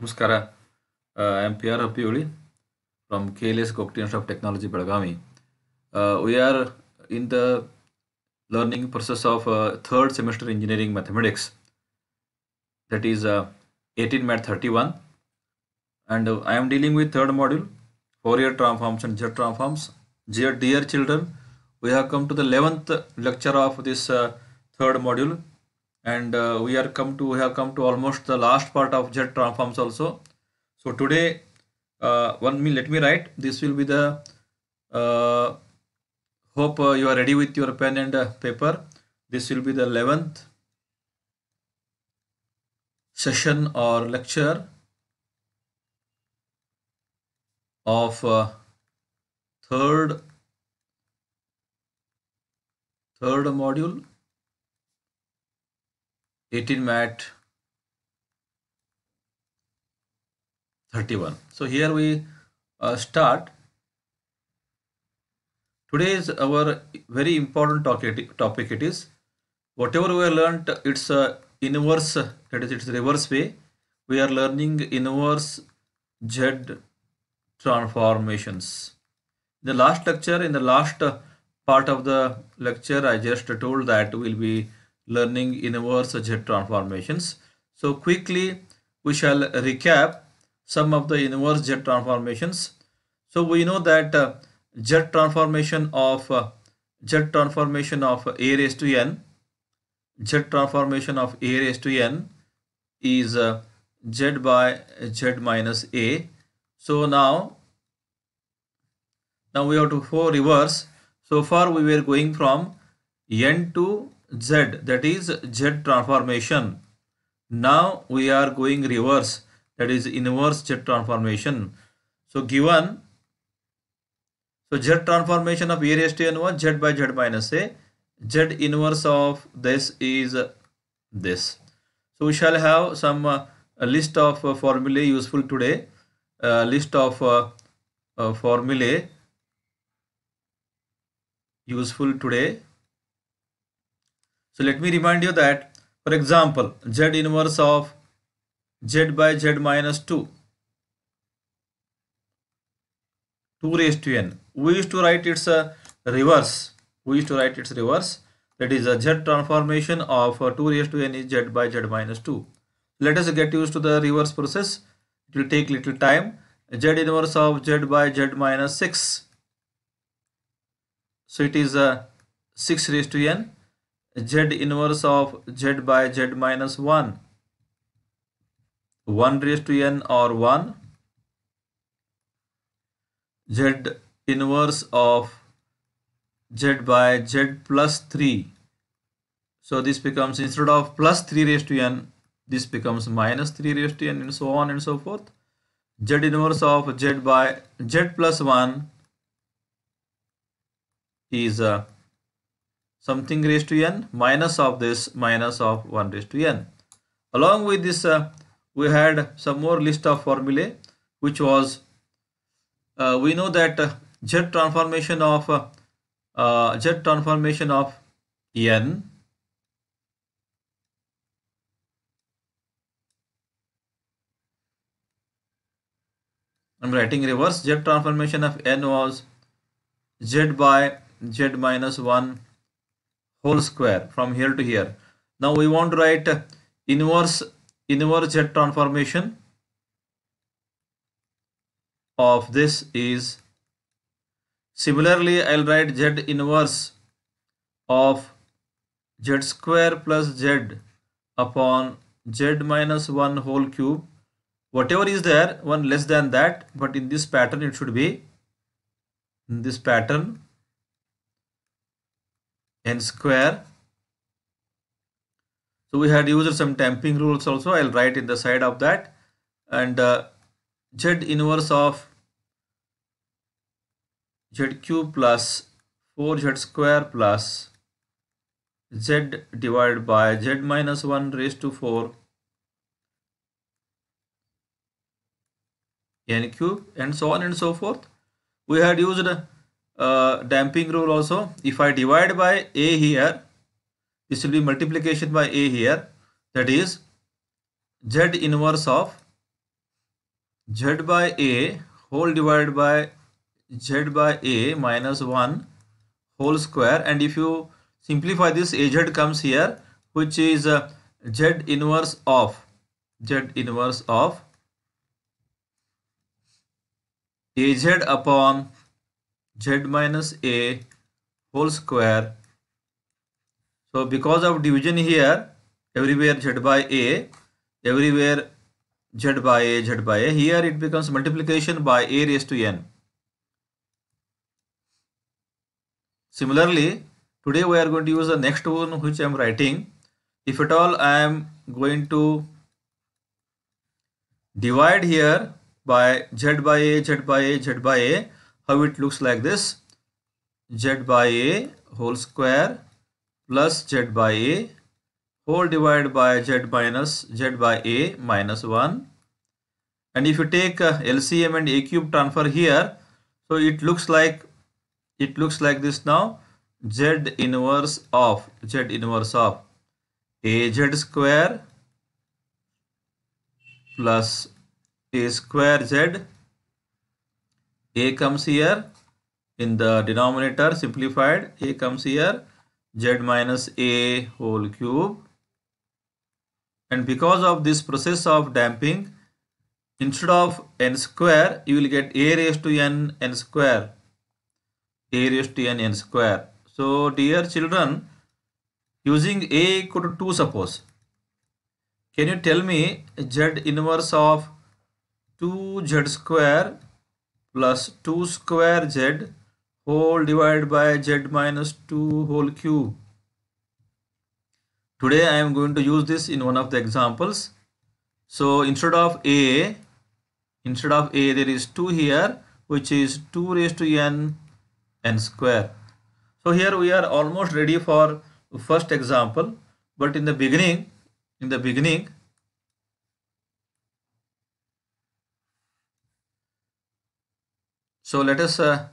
नमस्कार M P R हपियोली from K L S कॉक्टिन्स of technology Belagavi we are in the learning process of third semester engineering mathematics that is eighteen MAT thirty one and I am dealing with third module Fourier transforms and Z transforms जियर dear children we have come to the eleventh lecture of this third module and uh, we are come to we have come to almost the last part of jet transforms also so today uh, one me let me write this will be the uh, hope uh, you are ready with your pen and uh, paper this will be the 11th session or lecture of uh, third third module 18 mat 31 so here we uh, start today is our very important topic it is whatever we learned it's a inverse that is its reverse way we are learning inverse z transformations the last lecture in the last part of the lecture i just told that we'll be learning inverse Z transformations. So quickly we shall recap some of the inverse Z transformations. So we know that uh, Z transformation of uh, Z transformation of A raised to n, Z transformation of A raised to n is uh, Z by Z minus A. So now, now we have to for reverse. So far we were going from n to z that is z transformation now we are going reverse that is inverse z transformation so given so z transformation of e raised to n1 z by z minus a z inverse of this is this so we shall have some uh, list of uh, formulae useful today uh, list of uh, uh, formulae useful today so let me remind you that for example z inverse of z by z minus 2 2 raised to n we used to write its a reverse we used to write its reverse that is a z transformation of 2 raised to n is z by z minus 2 let us get used to the reverse process it will take little time z inverse of z by z minus 6 so it is a 6 raised to n z inverse of z by z minus 1 1 raised to n or 1 z inverse of z by z plus 3 so this becomes instead of plus 3 raised to n this becomes minus 3 raised to n and so on and so forth z inverse of z by z plus 1 is a uh, something raised to n minus of this minus of 1 raised to n. Along with this, uh, we had some more list of formulae, which was uh, we know that uh, Z transformation of uh, uh Z transformation of n I'm writing reverse Z transformation of n was Z by Z minus 1 whole square from here to here. Now we want to write inverse inverse Z transformation of this is similarly I'll write z inverse of z square plus z upon z minus 1 whole cube whatever is there one less than that but in this pattern it should be in this pattern n square so we had used some damping rules also i'll write in the side of that and uh, z inverse of zq plus 4z square plus z divided by z minus 1 raised to 4 n cube and so on and so forth we had used damping rule also if I divide by a here this will be multiplication by a here that is z inverse of z by a whole divided by z by a minus 1 whole square and if you simplify this az comes here which is uh, z inverse of z inverse of az upon z minus a whole square so because of division here everywhere z by a everywhere z by a z by a here it becomes multiplication by a raised to n similarly today we are going to use the next one which i am writing if at all i am going to divide here by z by a z by a z by a how it looks like this z by a whole square plus z by a whole divided by z minus z by a minus 1 and if you take uh, LCM and a cube transfer here so it looks like it looks like this now z inverse of z inverse of a z square plus a square z a comes here in the denominator simplified a comes here z minus a whole cube and because of this process of damping instead of n square you will get a raised to n n square a raised to n n square so dear children using a equal to 2 suppose can you tell me z inverse of 2z square plus 2 square z whole divided by z minus 2 whole cube. Today I am going to use this in one of the examples. So instead of a, instead of a there is 2 here which is 2 raised to n n square. So here we are almost ready for first example but in the beginning in the beginning So let us, uh,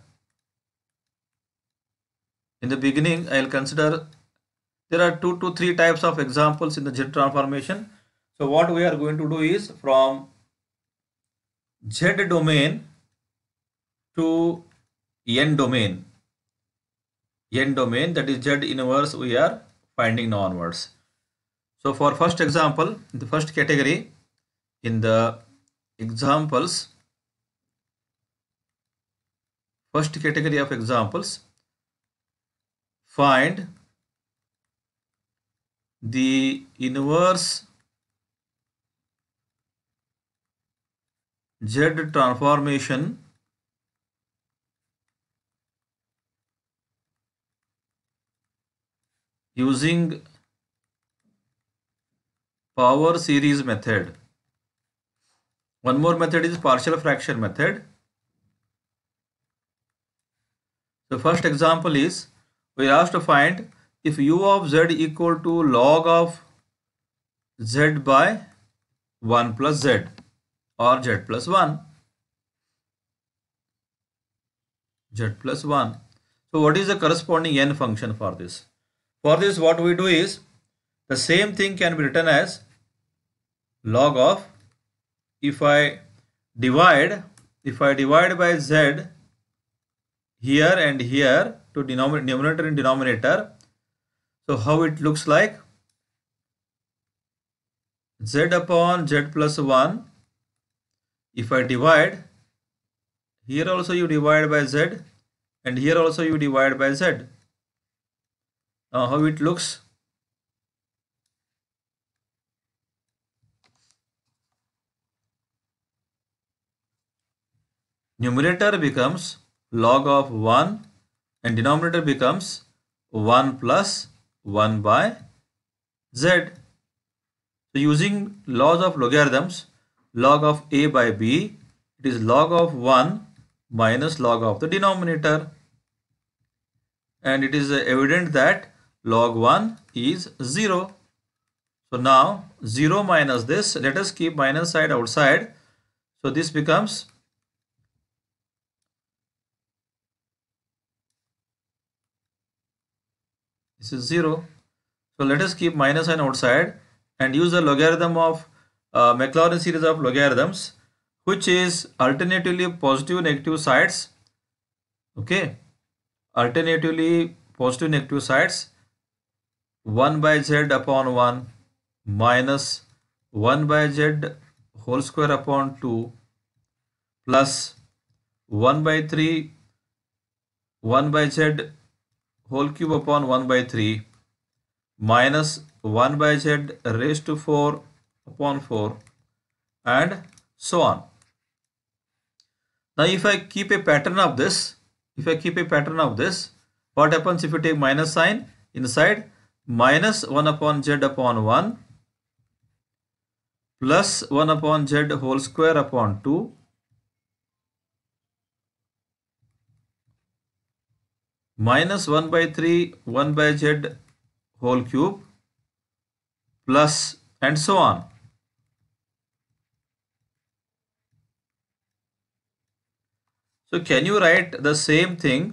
in the beginning, I will consider there are two to three types of examples in the Z transformation. So what we are going to do is from Z domain to N domain. N domain that is Z inverse we are finding onwards. So for first example, the first category in the examples First category of examples, find the inverse Z transformation using power series method. One more method is partial fraction method. The first example is we are asked to find if u of z equal to log of z by 1 plus z or z plus 1 z plus 1 so what is the corresponding n function for this for this what we do is the same thing can be written as log of if i divide if i divide by z here and here to denominator, numerator and denominator. So how it looks like? z upon z plus 1. If I divide, here also you divide by z and here also you divide by z. Now how it looks? Numerator becomes log of 1 and denominator becomes 1 plus 1 by z. So using laws of logarithms, log of a by b, it is log of 1 minus log of the denominator. And it is evident that log 1 is 0. So now 0 minus this, let us keep minus side outside. So this becomes this is 0 so let us keep minus sign outside and use the logarithm of uh, Maclaurin series of logarithms which is alternatively positive negative sides okay alternatively positive negative sides 1 by z upon 1 minus 1 by z whole square upon 2 plus 1 by 3 1 by z whole cube upon 1 by 3 minus 1 by z raised to 4 upon 4 and so on. Now if I keep a pattern of this, if I keep a pattern of this, what happens if you take minus sign inside minus 1 upon z upon 1 plus 1 upon z whole square upon 2 minus 1 by 3 1 by z whole cube plus and so on. So can you write the same thing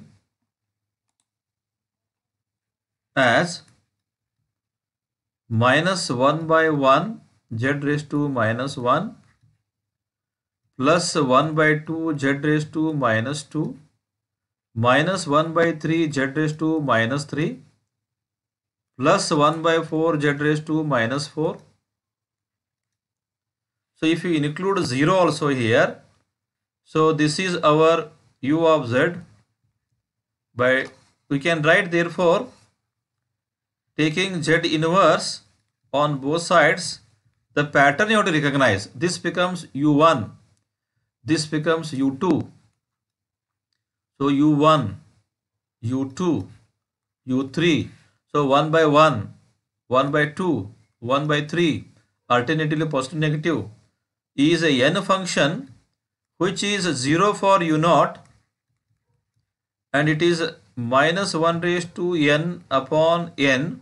as minus 1 by 1 z raised to minus 1 plus 1 by 2 z raised to minus 2 minus 1 by 3 z raised to minus 3 plus 1 by 4 z raised to minus 4. So if you include 0 also here, so this is our u of z by we can write therefore taking z inverse on both sides the pattern you have to recognize this becomes u1 this becomes u2 so U1, U2, U3. So 1 by 1, 1 by 2, 1 by 3, alternatively positive negative is a n function which is 0 for u0 and it is minus 1 raised to n upon n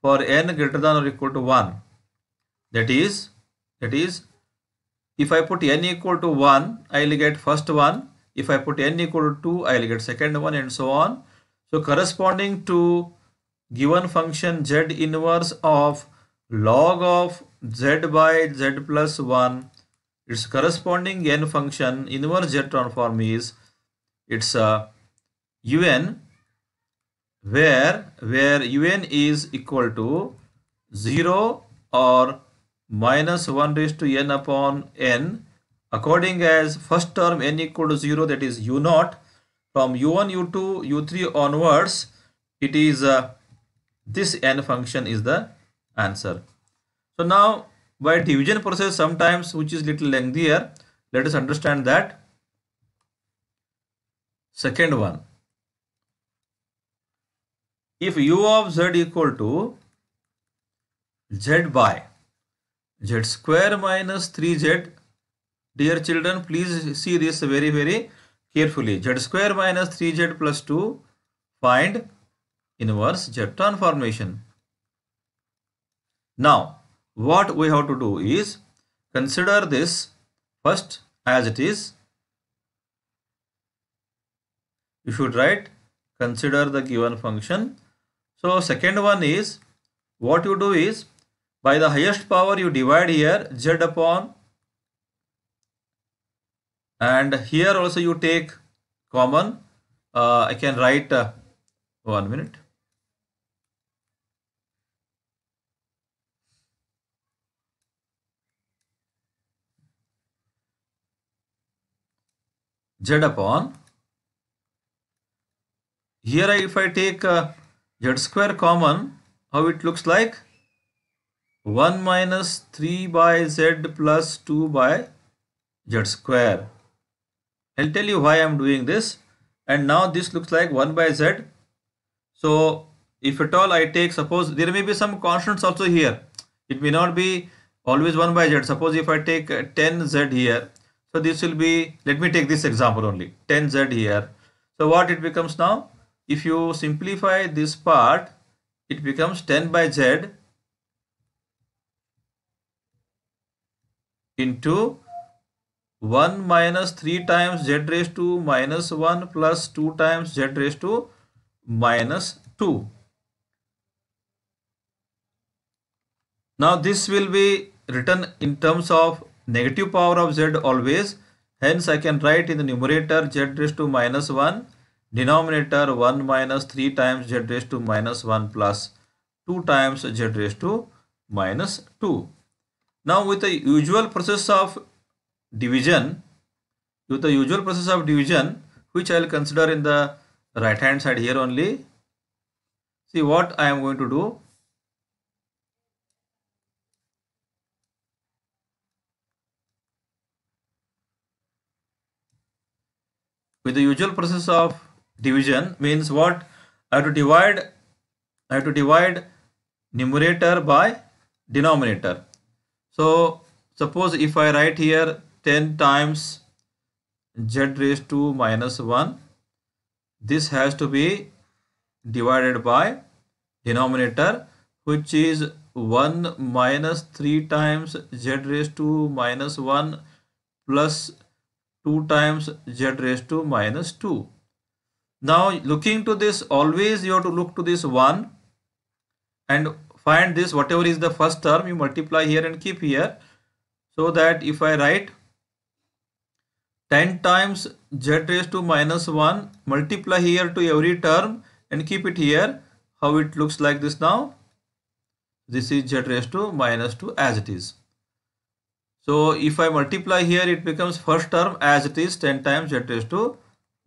for n greater than or equal to 1 that is that is if I put n equal to 1 I will get first one if I put n equal to 2, I'll get second one and so on. So corresponding to given function z inverse of log of z by z plus 1, its corresponding n function inverse z transform is it's a un where where un is equal to 0 or minus 1 raised to n upon n According as first term n equal to 0 that is u naught from u1 u2 u3 onwards it is uh, this n function is the answer. So now by division process sometimes which is little lengthier let us understand that second one if u of z equal to z by z square minus 3z Dear children, please see this very, very carefully. Z square minus 3Z plus 2 find inverse Z transformation. Now, what we have to do is consider this first as it is. You should write consider the given function. So, second one is what you do is by the highest power you divide here z upon and here also you take common uh, I can write uh, one minute z upon here if I take uh, z square common how it looks like 1 minus 3 by z plus 2 by z square I'll tell you why I'm doing this. And now this looks like 1 by z. So if at all I take, suppose there may be some constants also here. It may not be always 1 by z. Suppose if I take 10z uh, here. So this will be, let me take this example only, 10z here. So what it becomes now? If you simplify this part, it becomes 10 by z into 1 minus 3 times z raised to minus 1 plus 2 times z raised to minus 2. Now this will be written in terms of negative power of z always. Hence I can write in the numerator z raised to minus 1, denominator 1 minus 3 times z raised to minus 1 plus 2 times z raised to minus 2. Now with the usual process of division with the usual process of division which I will consider in the right hand side here only. See what I am going to do. With the usual process of division means what I have to divide I have to divide numerator by denominator. So suppose if I write here 10 times z raised to minus 1 this has to be divided by denominator which is 1 minus 3 times z raised to minus 1 plus 2 times z raised to minus 2. Now looking to this always you have to look to this 1 and find this whatever is the first term you multiply here and keep here so that if I write 10 times z raised to minus 1 multiply here to every term and keep it here how it looks like this now this is z raised to minus 2 as it is so if I multiply here it becomes first term as it is 10 times z raised to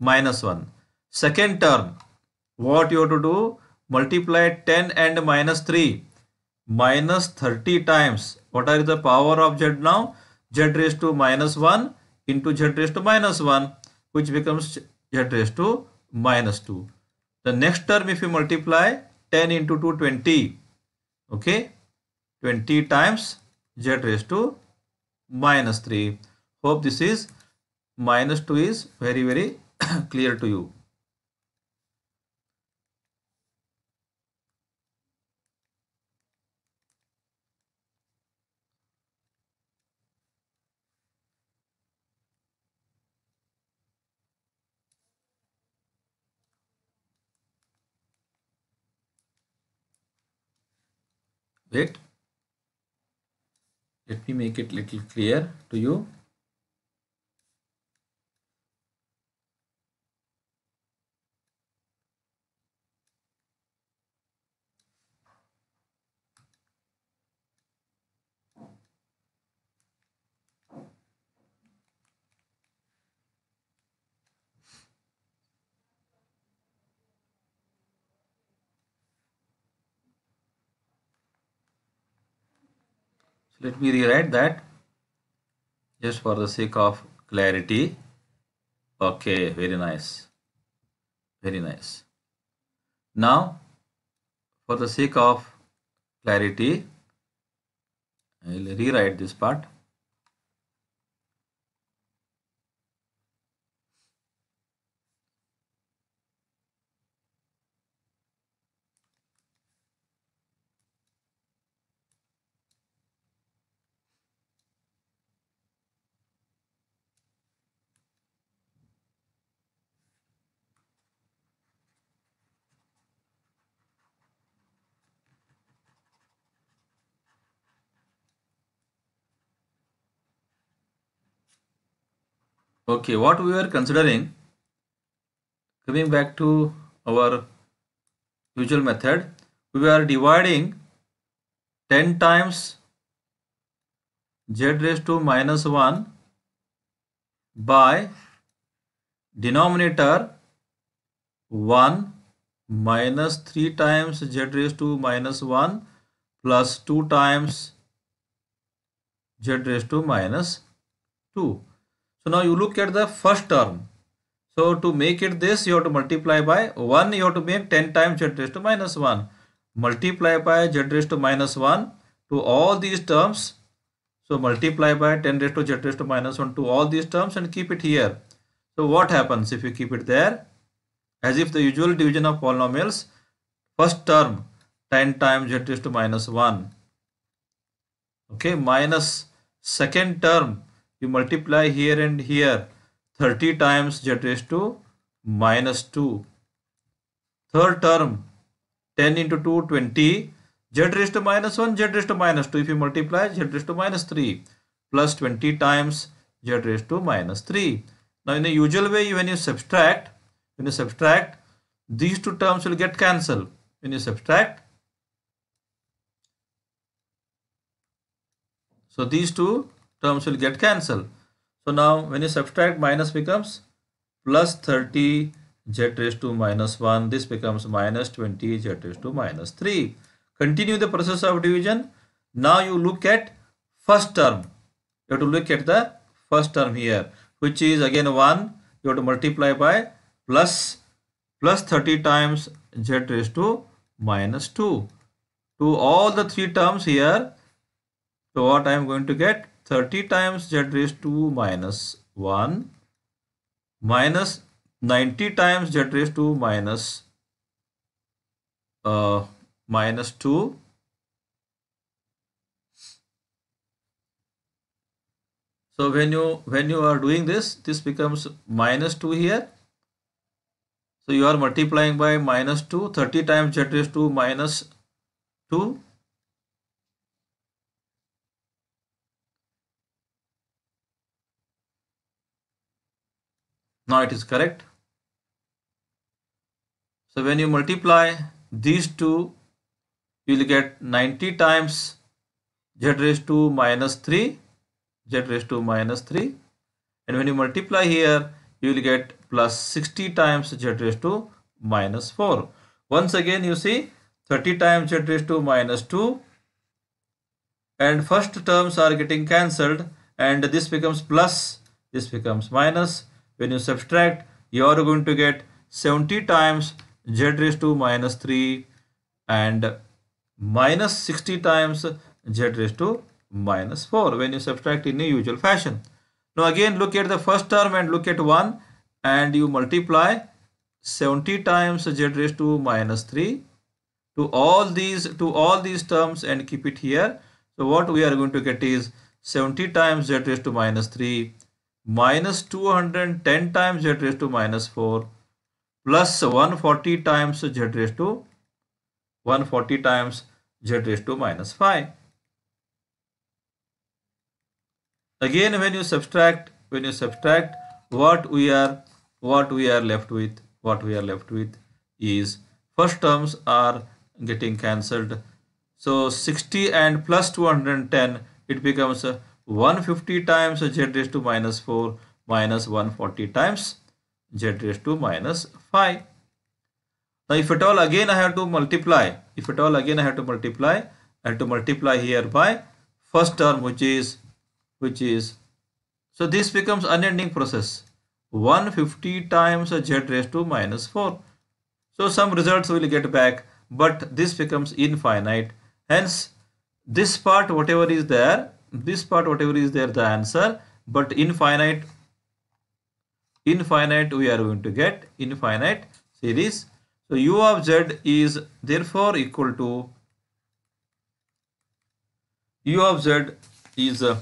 minus 1 second term what you have to do multiply 10 and minus 3 minus 30 times what are the power of z now z raised to minus 1 into z raised to minus 1 which becomes z raised to minus 2. The next term if you multiply 10 into 2 20 okay 20 times z raised to minus 3. Hope this is minus 2 is very very clear to you. split let me make it little clear to you let me rewrite that just for the sake of clarity okay very nice very nice now for the sake of clarity I'll rewrite this part okay what we were considering coming back to our usual method we were dividing 10 times z raised to minus 1 by denominator 1 minus 3 times z raised to minus 1 plus 2 times z raised to minus 2 so now you look at the first term. So to make it this, you have to multiply by 1. You have to make 10 times z raised to minus 1. Multiply by z raised to minus 1 to all these terms. So multiply by 10 raised to z raised to minus 1 to all these terms and keep it here. So what happens if you keep it there? As if the usual division of polynomials, first term 10 times z raised to minus 1. Okay, minus second term you multiply here and here 30 times z raised to minus 2. Third term 10 into 2 20 z raised to minus 1 z raised to minus 2 if you multiply z raised to minus 3 plus 20 times z raised to minus 3. Now in the usual way when you subtract when you subtract these two terms will get cancelled when you subtract so these two terms will get cancelled. So now when you subtract minus becomes plus 30 z raised to minus 1. This becomes minus 20 z raised to minus 3. Continue the process of division. Now you look at first term. You have to look at the first term here which is again 1. You have to multiply by plus plus 30 times z raised to minus 2. To all the three terms here. So what I am going to get 30 times z raised to minus 1 minus 90 times z raised to minus, uh, minus 2 so when you when you are doing this this becomes minus 2 here so you are multiplying by minus 2 30 times z raised to minus 2 Now it is correct. So when you multiply these two, you will get 90 times z raised to minus 3, z raised to minus 3. And when you multiply here, you will get plus 60 times z raised to minus 4. Once again, you see 30 times z raised to minus 2. And first terms are getting cancelled and this becomes plus, this becomes minus, when you subtract, you are going to get 70 times z raised to minus 3 and minus 60 times z raised to minus 4 when you subtract in the usual fashion. Now again look at the first term and look at 1 and you multiply 70 times z raised to minus 3 to all these to all these terms and keep it here. So what we are going to get is 70 times z raised to minus 3 minus 210 times z raised to minus 4 plus 140 times z raised to 140 times z raised to minus 5. Again when you subtract when you subtract what we are what we are left with what we are left with is first terms are getting cancelled so 60 and plus 210 it becomes a 150 times z raised to minus 4 minus 140 times z raised to minus 5. Now if at all again I have to multiply, if at all again I have to multiply, I have to multiply here by first term which is, which is, so this becomes unending process. 150 times z raised to minus 4. So some results will get back but this becomes infinite. Hence this part whatever is there this part whatever is there the answer but infinite infinite we are going to get infinite series so u of z is therefore equal to u of z is uh,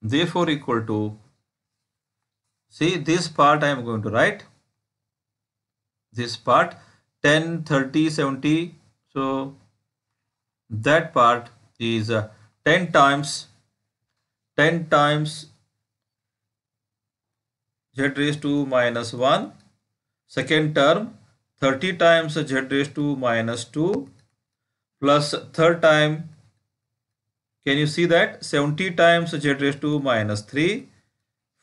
therefore equal to see this part i am going to write this part 10 30 70 so that part is uh, 10 times 10 times z raised to minus 1 second term 30 times z raised to minus 2 plus third time can you see that 70 times z raised to minus 3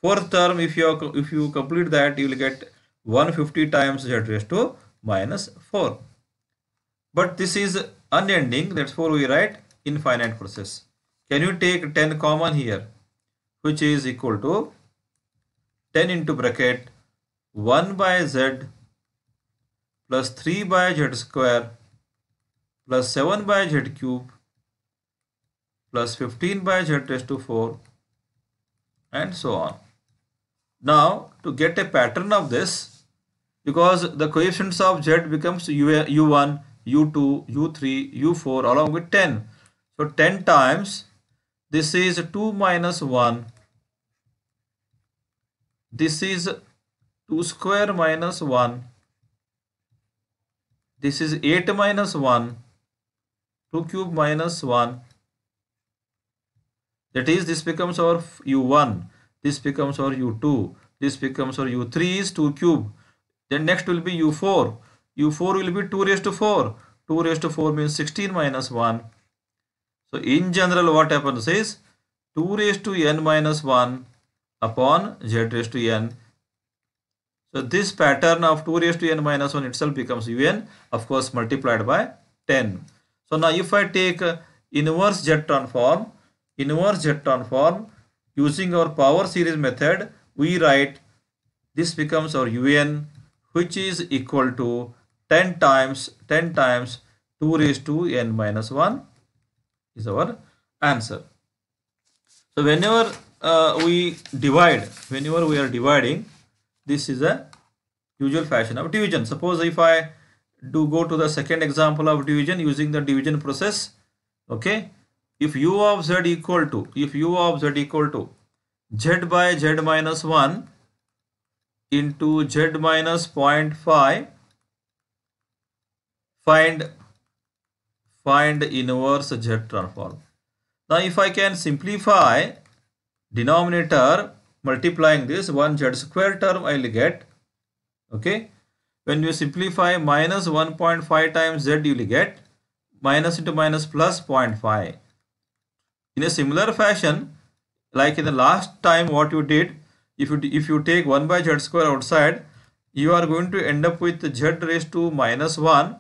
fourth term if you if you complete that you will get 150 times z raised to minus 4 but this is unending that's why we write infinite process can you take 10 common here which is equal to 10 into bracket 1 by z plus 3 by z square plus 7 by z cube plus 15 by z raised to 4 and so on. Now to get a pattern of this because the coefficients of z becomes u1, u2, u3, u4 along with 10. So 10 times this is 2 minus 1. This is 2 square minus 1. This is 8 minus 1. 2 cube minus 1. That is this becomes our u1. This becomes our u2. This becomes our u3 is 2 cube. Then next will be u4. u4 will be 2 raised to 4. 2 raised to 4 means 16 minus 1. So in general what happens is 2 raised to n minus 1 upon z raised to n. So this pattern of 2 raised to n minus 1 itself becomes un of course multiplied by 10. So now if I take uh, inverse z transform, inverse z transform using our power series method we write this becomes our un which is equal to 10 times 10 times 2 raised to n minus 1 is our answer. So whenever uh, we divide, whenever we are dividing, this is a usual fashion of division. Suppose if I do go to the second example of division using the division process, okay, if u of z equal to, if u of z equal to z by z minus 1 into z minus 0.5, find find inverse z transform. Now if I can simplify denominator multiplying this 1 z square term I will get okay when you simplify minus 1.5 times z you will get minus into minus plus 0.5 in a similar fashion like in the last time what you did if you if you take 1 by z square outside you are going to end up with z raised to minus 1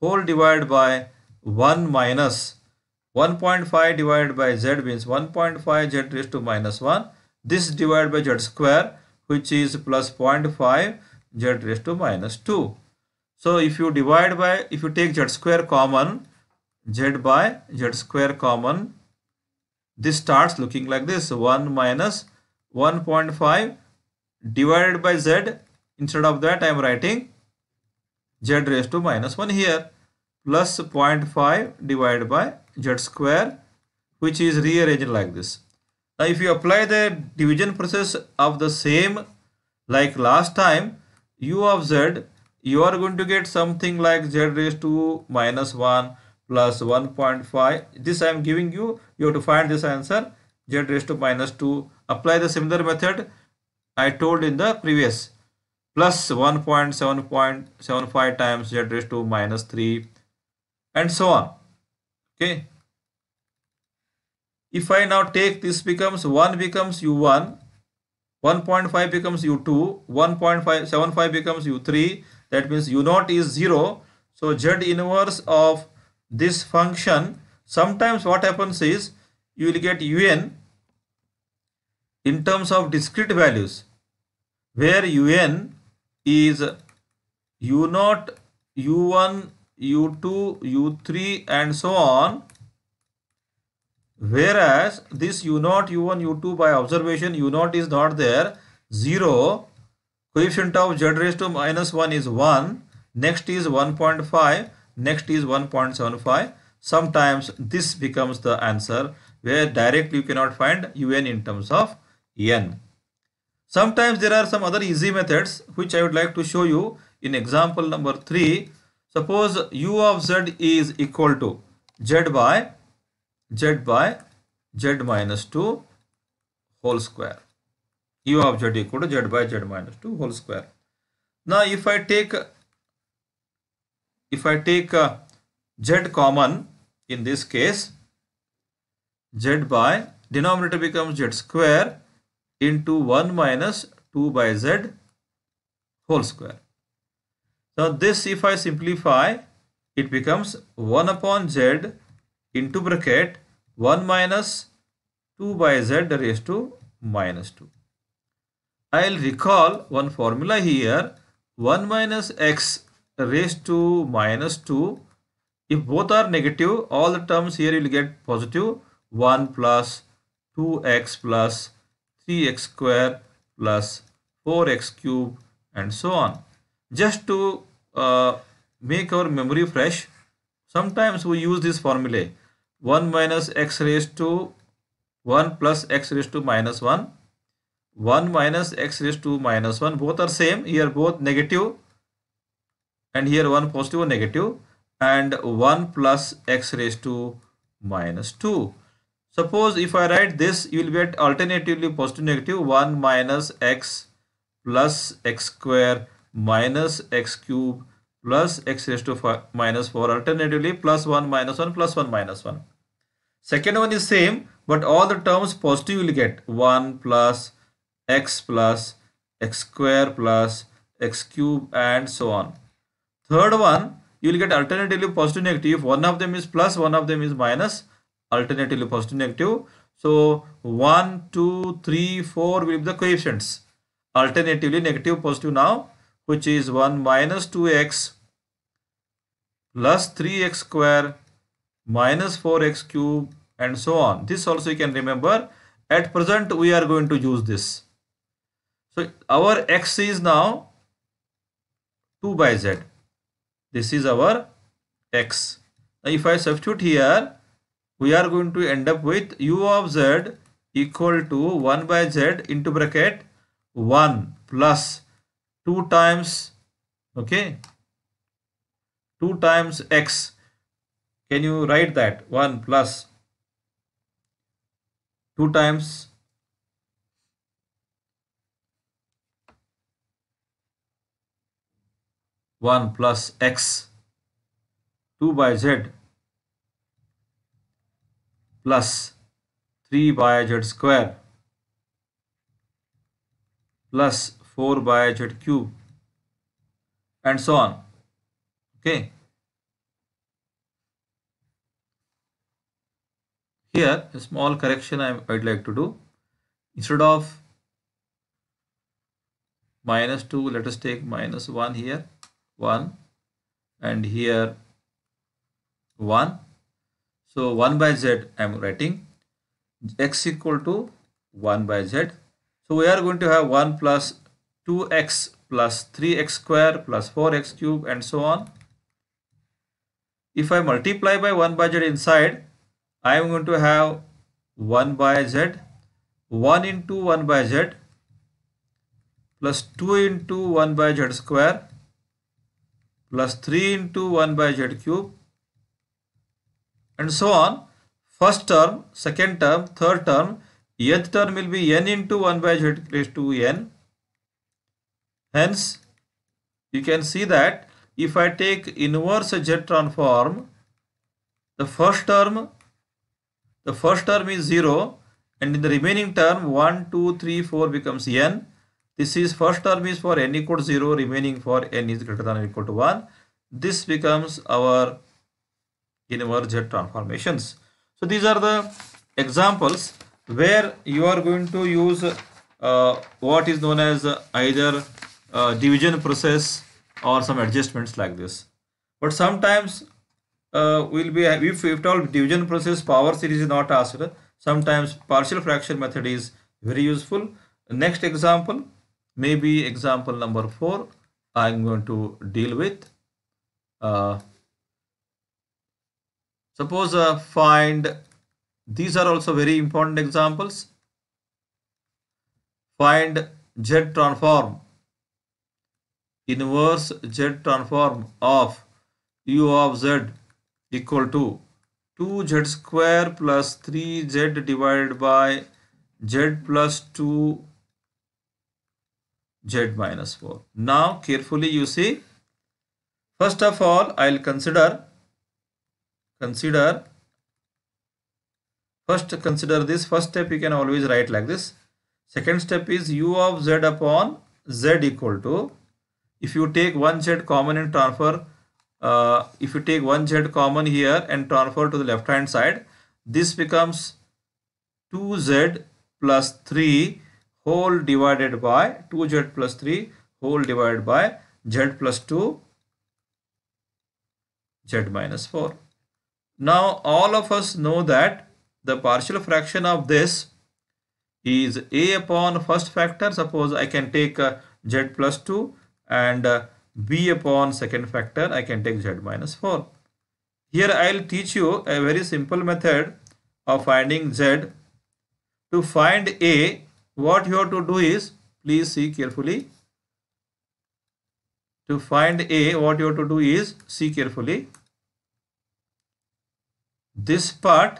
whole divided by 1 minus 1.5 divided by z means 1.5 z raised to minus 1 this divided by z square which is plus 0.5 z raised to minus 2 so if you divide by if you take z square common z by z square common this starts looking like this 1 minus 1.5 divided by z instead of that I am writing z raised to minus 1 here plus 0.5 divided by z square which is rearranged like this. Now if you apply the division process of the same like last time u of z you are going to get something like z raised to minus 1 plus 1.5 this I am giving you you have to find this answer z raised to minus 2 apply the similar method I told in the previous plus 1.7.75 times z raised to minus 3 and so on okay if I now take this becomes 1 becomes u1 1.5 becomes u2 1.575 becomes u3 that means u0 is 0 so z inverse of this function sometimes what happens is you will get un in terms of discrete values where un is u0 u1 u2 u3 and so on whereas this u0 u1 u2 by observation u0 is not there 0 coefficient of z raised to minus 1 is 1 next is 1.5 next is 1.75 sometimes this becomes the answer where directly you cannot find un in terms of n Sometimes there are some other easy methods which I would like to show you in example number 3. Suppose u of z is equal to z by z by z minus 2 whole square. u of z equal to z by z minus 2 whole square. Now if I take if I take uh, z common in this case z by denominator becomes z square into 1 minus 2 by z whole square. So this if I simplify it becomes 1 upon z into bracket 1 minus 2 by z raised to minus 2. I'll recall one formula here 1 minus x raised to minus 2 if both are negative all the terms here will get positive 1 plus 2x plus 3x square plus 4x cube and so on. Just to uh, make our memory fresh, sometimes we use this formula 1 minus x raised to 1 plus x raised to minus 1 1 minus x raised to minus 1 both are same here both negative and here one positive or negative and 1 plus x raised to minus 2 Suppose if I write this, you will get alternatively positive negative 1 minus x plus x square minus x cube plus x raised to 5 minus 4 alternatively plus 1 minus 1 plus 1 minus 1. Second one is same but all the terms positive will get 1 plus x plus x square plus x cube and so on. Third one you will get alternatively positive negative one of them is plus one of them is minus alternatively positive negative so 1 2 3 4 will be the coefficients alternatively negative positive now which is 1 minus 2x plus 3x square minus 4x cube and so on this also you can remember at present we are going to use this so our x is now 2 by z this is our x now if i substitute here we are going to end up with u of z equal to 1 by z into bracket 1 plus 2 times okay 2 times x can you write that 1 plus 2 times one plus x 2 by z plus 3 by z square plus 4 by z cube and so on okay here a small correction I, would like to do instead of minus 2 let us take minus 1 here 1 and here 1 so 1 by z I am writing x equal to 1 by z. So we are going to have 1 plus 2x plus 3x square plus 4x cube and so on. If I multiply by 1 by z inside, I am going to have 1 by z, 1 into 1 by z plus 2 into 1 by z square plus 3 into 1 by z cube and so on. First term, second term, third term, nth term will be n into 1 by z raised to n. Hence, you can see that if I take inverse z transform, the first term, the first term is 0 and in the remaining term 1, 2, 3, 4 becomes n. This is first term is for n equal to 0, remaining for n is greater than or equal to 1. This becomes our inverse transformations. So these are the examples where you are going to use uh, what is known as either uh, division process or some adjustments like this. But sometimes uh, will be if if all division process power series is not asked, sometimes partial fraction method is very useful. Next example may be example number four. I'm going to deal with. Uh, Suppose uh, find, these are also very important examples. Find Z transform, inverse Z transform of u of z equal to 2z square plus 3z divided by z plus 2 z minus 4. Now carefully you see, first of all I will consider consider first consider this first step you can always write like this second step is u of z upon z equal to if you take one z common and transfer uh, if you take one z common here and transfer to the left hand side this becomes 2z plus 3 whole divided by 2z plus 3 whole divided by z plus 2 z minus 4 now all of us know that the partial fraction of this is a upon first factor. Suppose I can take uh, z plus 2 and uh, b upon second factor. I can take z minus 4. Here I'll teach you a very simple method of finding z. To find a, what you have to do is, please see carefully. To find a, what you have to do is, see carefully this part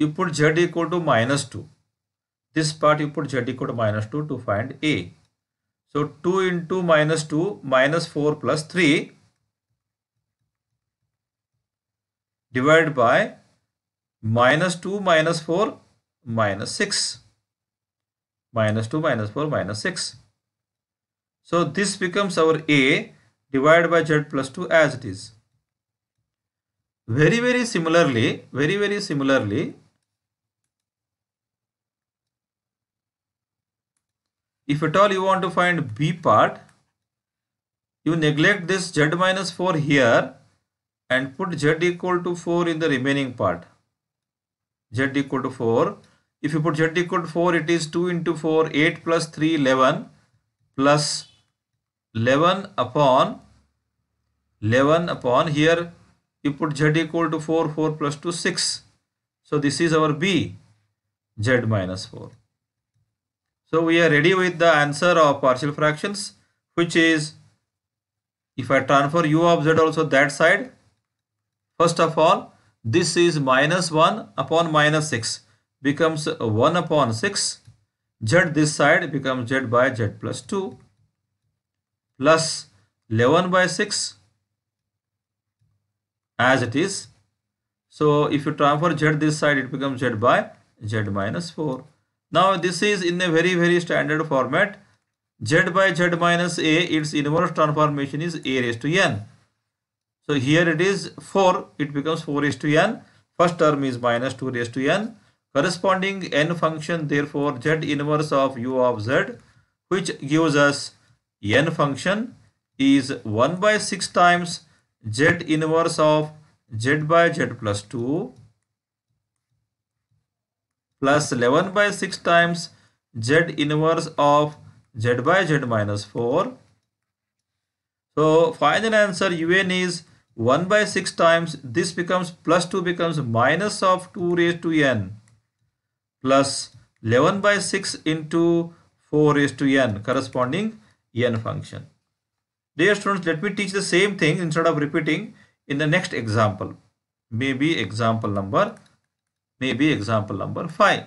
you put z equal to minus 2 this part you put z equal to minus 2 to find a so 2 into minus 2 minus 4 plus 3 divided by minus 2 minus 4 minus 6 minus 2 minus 4 minus 6 so this becomes our a divided by z plus 2 as it is very, very similarly, very, very similarly, if at all you want to find B part, you neglect this Z minus 4 here and put Z equal to 4 in the remaining part. Z equal to 4. If you put Z equal to 4, it is 2 into 4, 8 plus 3, 11 plus 11 upon 11 upon here you put z equal to 4 4 plus 2 6 so this is our b z minus 4 so we are ready with the answer of partial fractions which is if I transfer u of z also that side first of all this is minus 1 upon minus 6 becomes 1 upon 6 z this side becomes z by z plus 2 plus 11 by 6 as it is. So if you transfer z this side, it becomes z by z minus 4. Now this is in a very, very standard format. z by z minus a, its inverse transformation is a raised to n. So here it is 4, it becomes 4 raised to n. First term is minus 2 raised to n. Corresponding n function therefore z inverse of u of z which gives us n function is 1 by 6 times z inverse of z by z plus 2 plus 11 by 6 times z inverse of z by z minus 4. So final answer un is 1 by 6 times this becomes plus 2 becomes minus of 2 raised to n plus 11 by 6 into 4 raised to n corresponding n function. Dear students, let me teach the same thing instead of repeating in the next example. Maybe example number, maybe example number 5.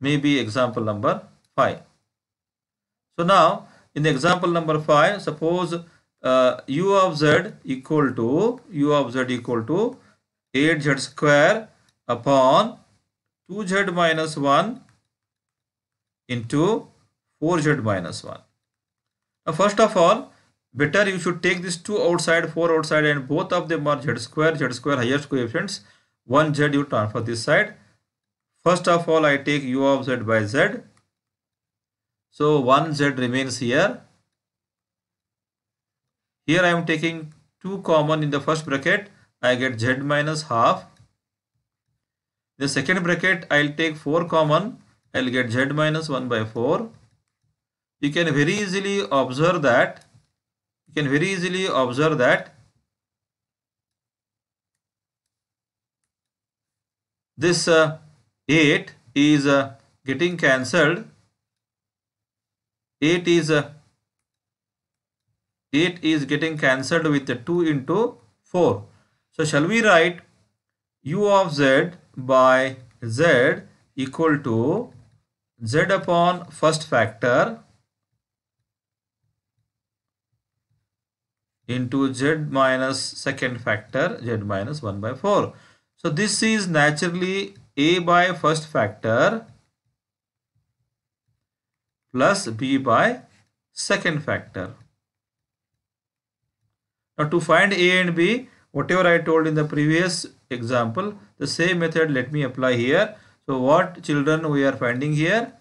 Maybe example number 5. So now, in the example number 5, suppose uh, u of z equal to, u of z equal to 8z square upon 2z minus 1 into 4z minus 1. Now first of all, better you should take these two outside, four outside and both of them are z square, z square highest coefficients. 1z you transfer this side. First of all, I take u of z by z. So 1z remains here. Here I am taking 2 common in the first bracket. I get z minus half. The second bracket I will take 4 common I'll get z minus 1 by 4. You can very easily observe that. You can very easily observe that this uh, 8 is uh, getting cancelled. 8 is uh, 8 is getting cancelled with the 2 into 4. So shall we write u of z by z equal to z upon first factor into z minus second factor z minus 1 by 4. So this is naturally a by first factor plus b by second factor. Now to find a and b whatever I told in the previous example the same method let me apply here. So what children we are finding here?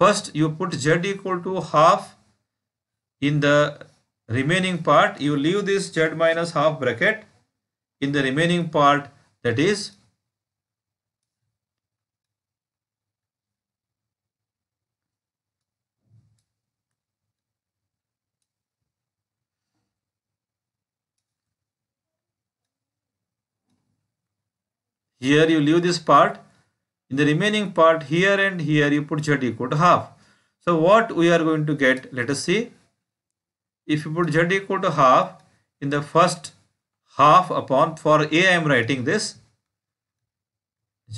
First you put z equal to half in the remaining part you leave this z minus half bracket in the remaining part that is Here you leave this part. In the remaining part here and here you put z equal to half. So what we are going to get, let us see. If you put z equal to half in the first half upon, for a I am writing this,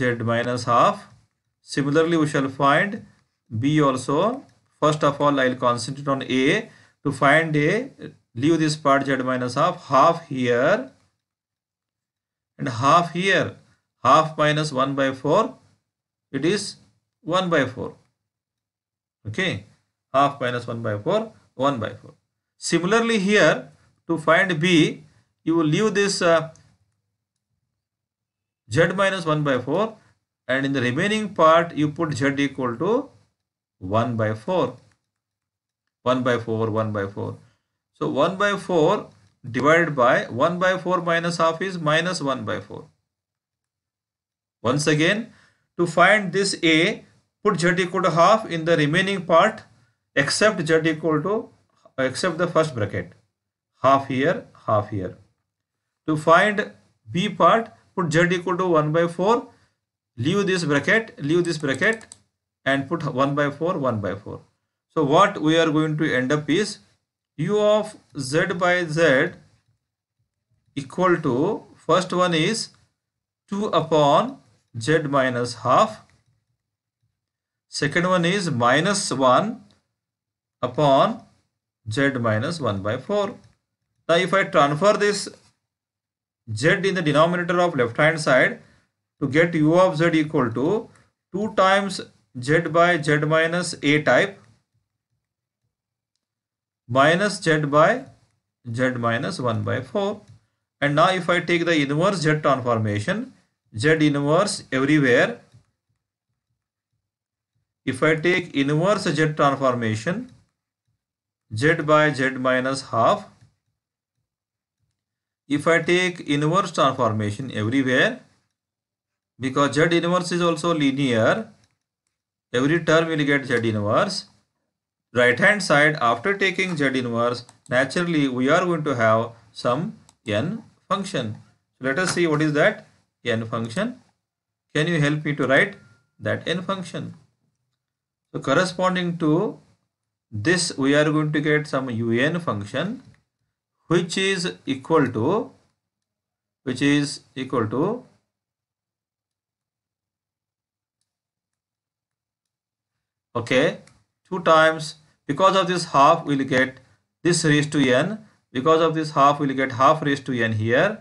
z minus half. Similarly, we shall find b also. First of all, I will concentrate on a. To find a, leave this part z minus half, half here and half here half minus 1 by 4 it is 1 by 4 okay half minus 1 by 4 1 by 4 similarly here to find b you will leave this uh, z minus 1 by 4 and in the remaining part you put z equal to 1 by 4 1 by 4 1 by 4 so 1 by 4 divided by 1 by 4 minus half is minus 1 by 4 once again, to find this A, put z equal to half in the remaining part except z equal to, except the first bracket. Half here, half here. To find B part, put z equal to 1 by 4, leave this bracket, leave this bracket and put 1 by 4, 1 by 4. So what we are going to end up is u of z by z equal to first one is 2 upon z minus half. Second one is minus 1 upon z minus 1 by 4. Now if I transfer this z in the denominator of left hand side to get u of z equal to 2 times z by z minus a type minus z by z minus 1 by 4 and now if I take the inverse z transformation Z inverse everywhere. If I take inverse Z transformation, Z by Z minus half. If I take inverse transformation everywhere, because Z inverse is also linear, every term will get Z inverse. Right hand side, after taking Z inverse, naturally we are going to have some n function. So let us see what is that n function. Can you help me to write that n function? So corresponding to this we are going to get some un function which is equal to which is equal to okay 2 times because of this half we'll get this raised to n because of this half we'll get half raised to n here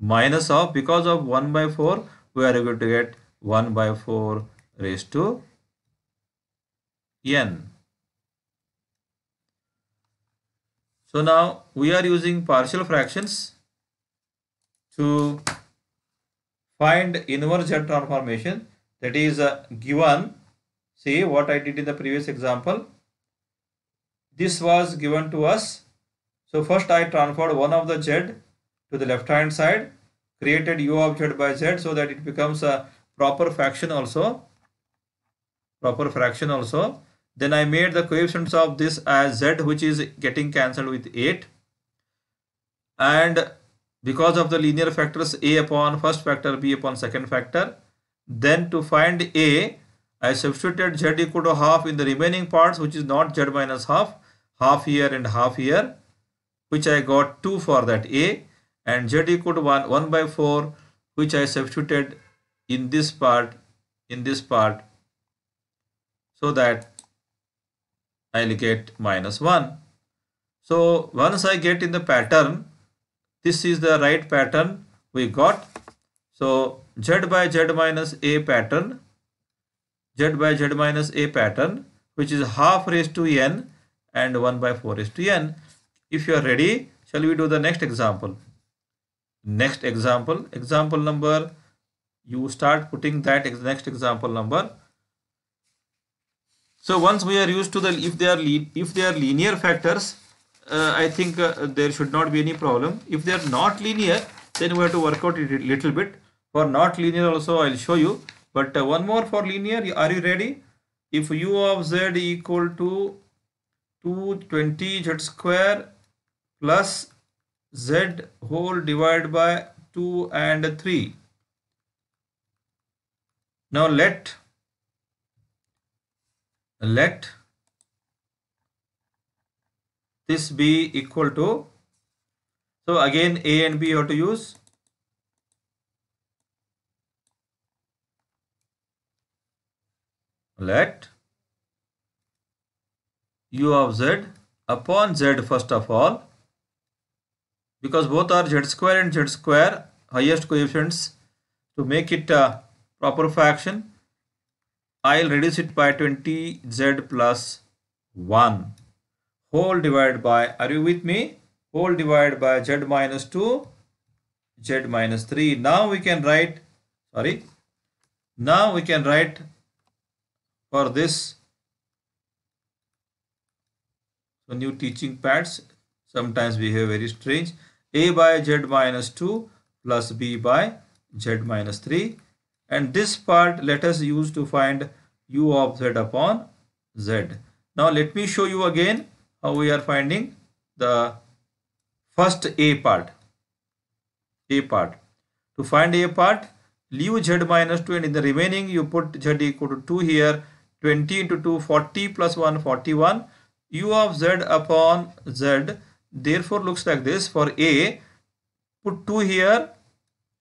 minus of because of 1 by 4 we are going to get 1 by 4 raised to n. So now we are using partial fractions to find inverse Z transformation that is uh, given see what I did in the previous example this was given to us so first I transferred one of the Z to the left hand side created u of z by z so that it becomes a proper fraction also proper fraction also then I made the coefficients of this as z which is getting cancelled with 8 and because of the linear factors a upon first factor b upon second factor then to find a I substituted z equal to half in the remaining parts which is not z minus half half here and half here which I got 2 for that a and z equal to 1 1 by 4 which I substituted in this part in this part so that I'll get minus 1 so once I get in the pattern this is the right pattern we got so z by z minus a pattern z by z minus a pattern which is half raised to n and 1 by 4 raised to n if you are ready shall we do the next example next example example number you start putting that ex next example number so once we are used to the if they are if they are linear factors uh, i think uh, there should not be any problem if they are not linear then we have to work out it a little bit for not linear also i'll show you but uh, one more for linear are you ready if u of z equal to 220 z square plus z whole divided by 2 and 3. Now let let this be equal to so again a and b you have to use let u of z upon z first of all because both are z square and z square highest coefficients to make it a proper fraction I'll reduce it by 20z plus 1 whole divided by are you with me whole divided by z minus 2 z minus 3 now we can write sorry now we can write for this so new teaching pads sometimes behave very strange a by z minus 2 plus b by z minus 3 and this part let us use to find u of z upon z. Now let me show you again how we are finding the first a part. a part. To find a part leave z minus 2 and in the remaining you put z equal to 2 here 20 into 2 40 plus 1 41 u of z upon z therefore looks like this for a put 2 here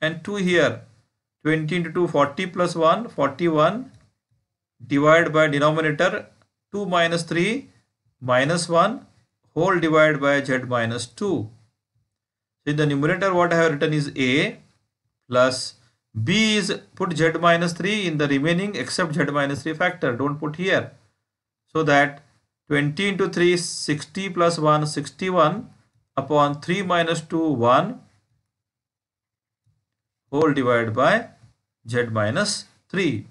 and 2 here 20 into 2 40 plus 1 41 divided by denominator 2 minus 3 minus 1 whole divided by z minus 2 so in the numerator what I have written is a plus b is put z minus 3 in the remaining except z minus 3 factor don't put here so that 20 into 3 is 60 plus 1 61 upon 3 minus 2 1 whole divided by z minus 3.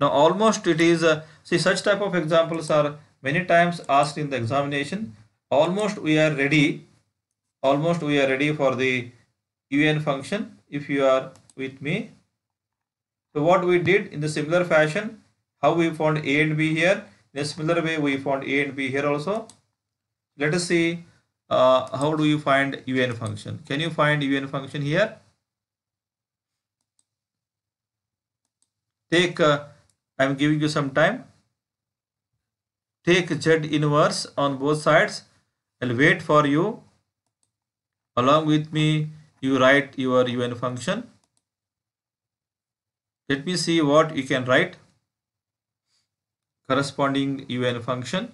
Now almost it is, uh, see such type of examples are many times asked in the examination. Almost we are ready, almost we are ready for the un function if you are with me. So what we did in the similar fashion, how we found a and b here in a similar way, we found a and b here also. Let us see uh, how do you find un function. Can you find un function here? Take, uh, I'm giving you some time. Take z inverse on both sides. I'll wait for you. Along with me, you write your un function. Let me see what you can write corresponding un function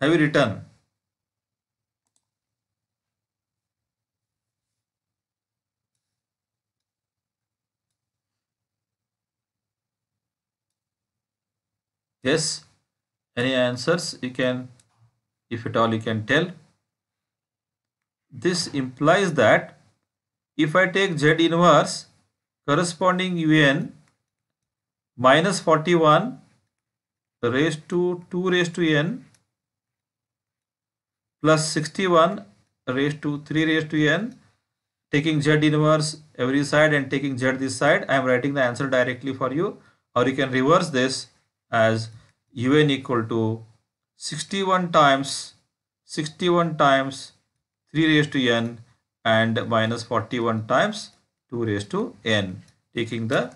have you written yes any answers you can if at all you can tell this implies that if I take Z inverse corresponding UN minus 41 raised to 2 raised to n plus 61 raised to 3 raised to n taking z inverse every side and taking z this side I am writing the answer directly for you or you can reverse this as un equal to 61 times 61 times 3 raised to n and minus 41 times 2 raised to n taking the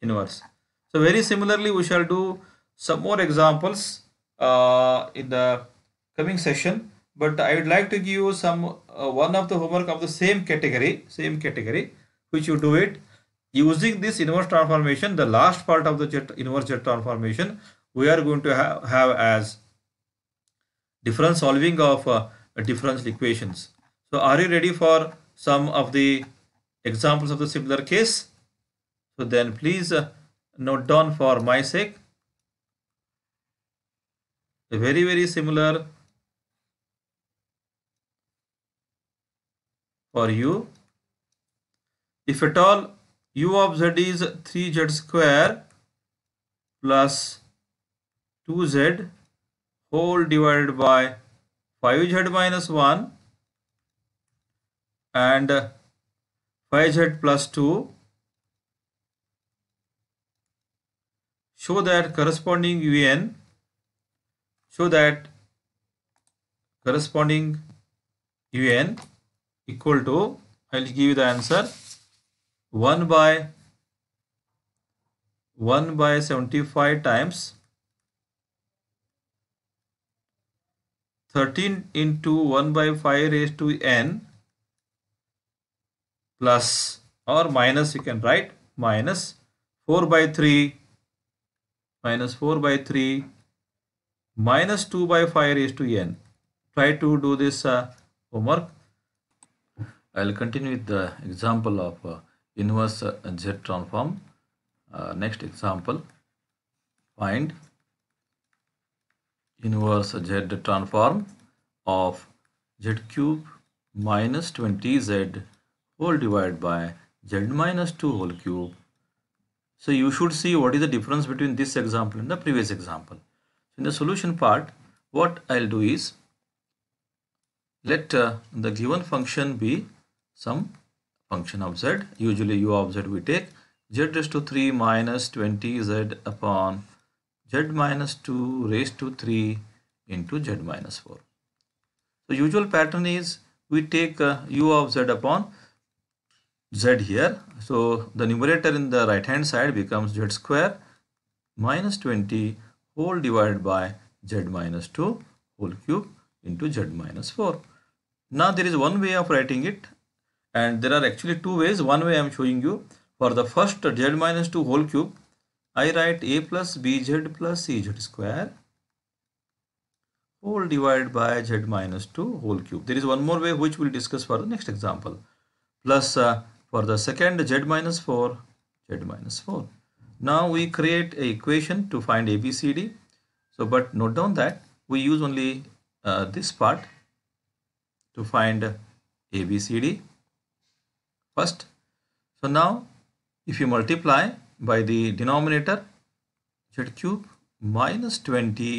inverse. So very similarly we shall do some more examples uh, in the coming session but I would like to give you some uh, one of the homework of the same category same category which you do it using this inverse transformation the last part of the jet, inverse jet transformation we are going to ha have as difference solving of uh, differential equations so are you ready for some of the examples of the similar case? So then please uh, note down for my sake. Very, very similar for you. If at all u of z is 3z square plus 2z whole divided by 5z minus 1 and 5z plus 2 show that corresponding un show that corresponding un equal to I'll give you the answer 1 by 1 by 75 times 13 into 1 by 5 raised to n plus or minus you can write minus 4 by 3 minus 4 by 3 minus 2 by 5 raised to n. Try to do this uh, homework. I will continue with the example of uh, inverse uh, Z transform. Uh, next example, find inverse Z transform of Z cube minus 20Z Whole divided by z minus 2 whole cube. So you should see what is the difference between this example and the previous example. In the solution part, what I'll do is let uh, the given function be some function of z. Usually u of z we take z raised to 3 minus 20z upon z minus 2 raised to 3 into z minus 4. The usual pattern is we take uh, u of z upon z here. So the numerator in the right hand side becomes z square minus 20 whole divided by z minus 2 whole cube into z minus 4. Now there is one way of writing it and there are actually two ways. One way I am showing you for the first z minus 2 whole cube I write a plus bz plus cz square whole divided by z minus 2 whole cube. There is one more way which we will discuss for the next example. Plus uh, for the second z minus 4 z minus 4 now we create a equation to find ABCD so but note down that we use only uh, this part to find ABCD first so now if you multiply by the denominator z cube minus 20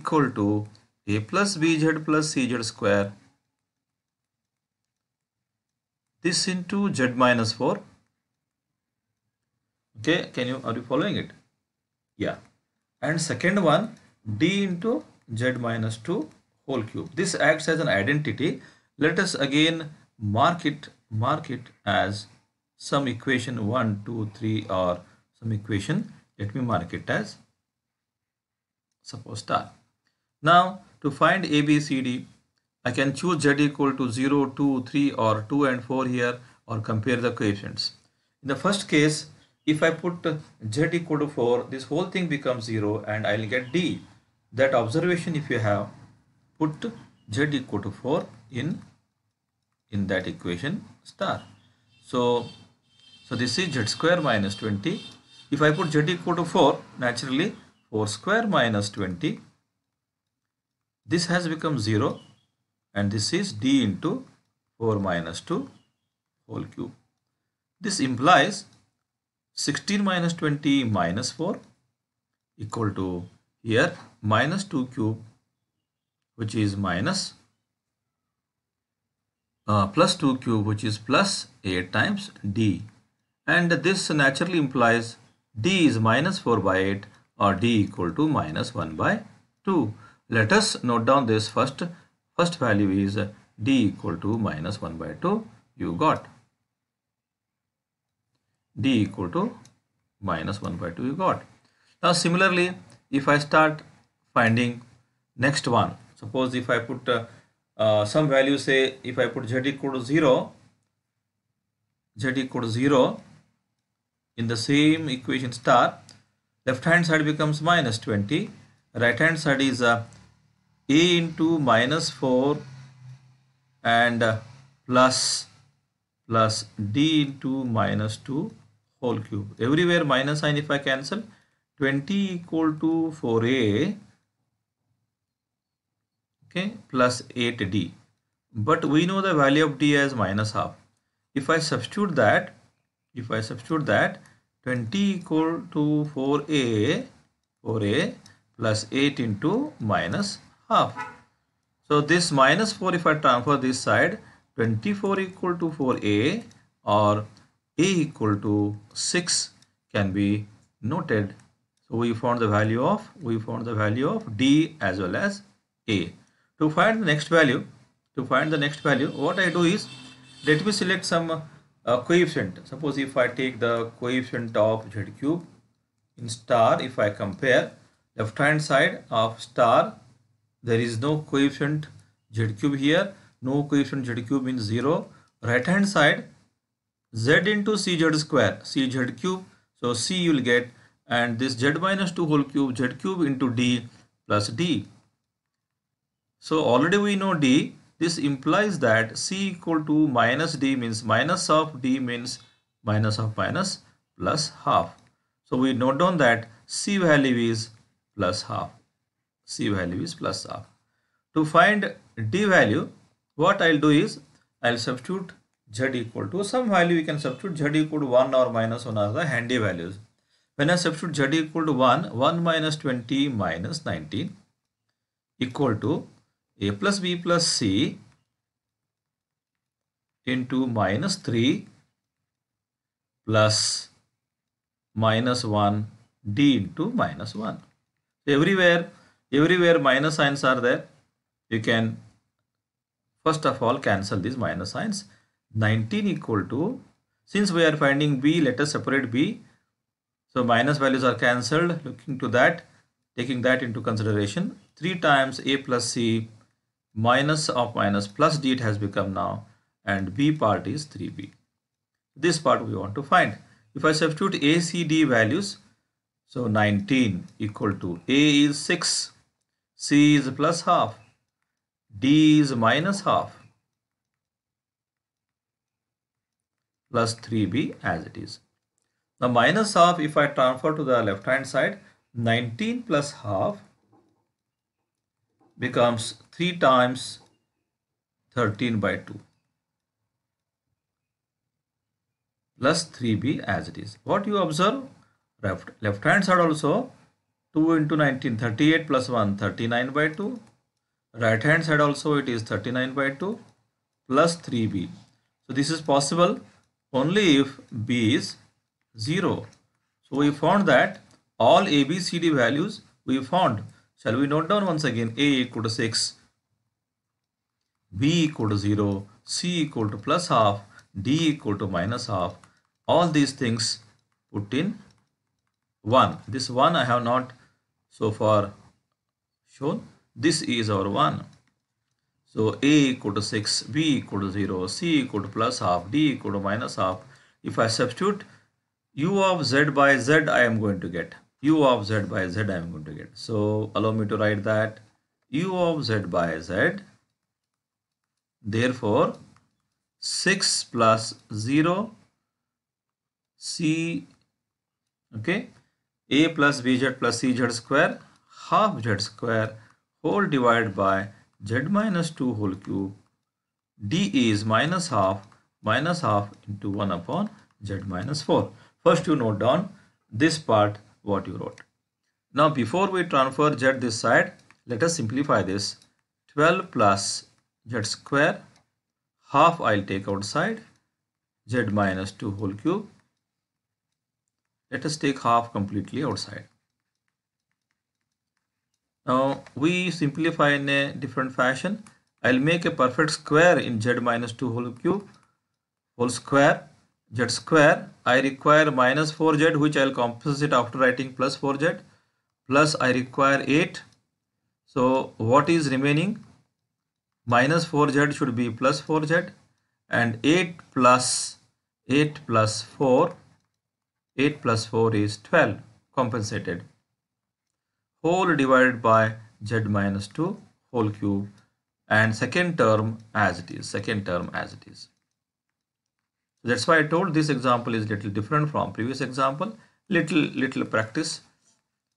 equal to a plus bz plus cz square this into z minus 4 okay can you are you following it yeah and second one d into z minus 2 whole cube this acts as an identity let us again mark it mark it as some equation 1 2 3 or some equation let me mark it as suppose star now to find a b c d I can choose z equal to 0, 2, 3 or 2 and 4 here or compare the coefficients. In the first case, if I put z equal to 4, this whole thing becomes 0 and I'll get d. That observation if you have, put z equal to 4 in, in that equation star. So, so this is z square minus 20. If I put z equal to 4, naturally 4 square minus 20, this has become 0 and this is d into 4 minus 2 whole cube. This implies 16 minus 20 minus 4 equal to here minus 2 cube which is minus uh, plus 2 cube which is plus 8 times d and this naturally implies d is minus 4 by 8 or d equal to minus 1 by 2. Let us note down this first First value is d equal to minus 1 by 2 you got. d equal to minus 1 by 2 you got. Now similarly if I start finding next one suppose if I put uh, uh, some value say if I put z equal to 0 z equal to 0 in the same equation star left hand side becomes minus 20 right hand side is uh, a into minus 4 and uh, plus plus d into minus 2 whole cube everywhere minus sign if I cancel 20 equal to 4a okay plus 8d but we know the value of d as minus half if I substitute that if I substitute that 20 equal to 4a 4a plus 8 into minus half. So this minus 4 if I transfer this side 24 equal to 4a or a equal to 6 can be noted. So we found the value of we found the value of d as well as a. To find the next value to find the next value what I do is let me select some uh, coefficient. Suppose if I take the coefficient of z cube in star if I compare left hand side of star there is no coefficient z cube here no coefficient z cube means 0 right hand side z into cz square cz cube so c you will get and this z minus 2 whole cube z cube into d plus d so already we know d this implies that c equal to minus d means minus of d means minus of minus plus half so we note down that c value is plus half C value is plus half. To find D value, what I'll do is I'll substitute Z equal to some value we can substitute Z equal to 1 or minus 1 are the handy values. When I substitute Z equal to 1, 1 minus 20 minus 19 equal to A plus B plus C into minus 3 plus minus 1 D into minus 1. Everywhere everywhere minus signs are there you can first of all cancel these minus signs 19 equal to since we are finding b let us separate b so minus values are cancelled looking to that taking that into consideration 3 times a plus c minus of minus plus d it has become now and b part is 3b this part we want to find if I substitute a c d values so 19 equal to a is 6 C is plus half. D is minus half. Plus 3B as it is. Now minus half if I transfer to the left hand side 19 plus half becomes 3 times 13 by 2 plus 3b as it is. What you observe left, left hand side also 2 into 19 38 plus 1 39 by 2 right hand side also it is 39 by 2 plus 3b so this is possible only if b is 0 so we found that all a b c d values we found shall we note down once again a equal to 6 b equal to 0 c equal to plus half d equal to minus half all these things put in 1 this 1 i have not so far shown this is our one so a equal to 6 b equal to 0 c equal to plus half d equal to minus half if i substitute u of z by z i am going to get u of z by z i am going to get so allow me to write that u of z by z therefore 6 plus 0 c okay a plus bz plus cz square half z square whole divided by z minus 2 whole cube d is minus half minus half into 1 upon z minus 4. First you note down this part what you wrote. Now before we transfer z this side let us simplify this 12 plus z square half I'll take outside z minus 2 whole cube let us take half completely outside. Now we simplify in a different fashion. I'll make a perfect square in z minus 2 whole cube whole square z square. I require minus 4z which I'll compensate after writing plus 4z plus I require 8. So what is remaining? Minus 4z should be plus 4z and 8 plus 8 plus 4 8 plus 4 is 12 compensated whole divided by z minus 2 whole cube and second term as it is second term as it is that's why i told this example is little different from previous example little little practice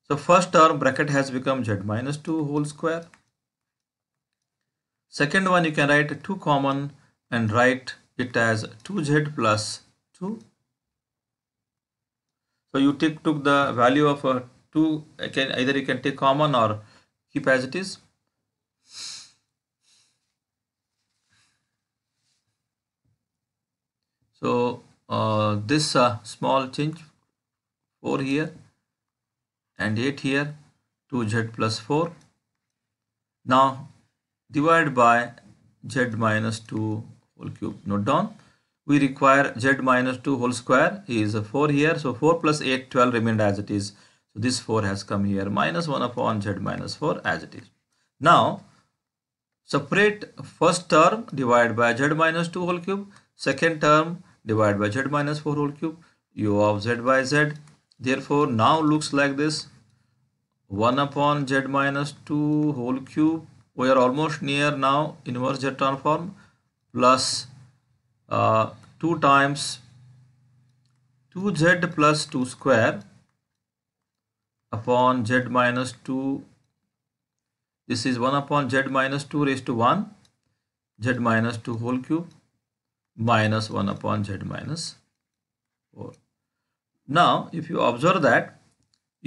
so first term bracket has become z minus 2 whole square second one you can write 2 common and write it as 2z plus 2 so you take took the value of uh, 2 can either you can take common or keep as it is so uh, this uh, small change 4 here and 8 here 2z plus 4 now divide by z minus 2 whole cube note down we require z minus 2 whole square is 4 here so 4 plus 8 12 remained as it is so this 4 has come here minus 1 upon z minus 4 as it is now separate first term divided by z minus 2 whole cube second term divided by z minus 4 whole cube u of z by z therefore now looks like this 1 upon z minus 2 whole cube we are almost near now inverse z transform plus uh, 2 times 2z plus 2 square upon z minus 2 this is 1 upon z minus 2 raised to 1 z minus 2 whole cube minus 1 upon z minus 4 now if you observe that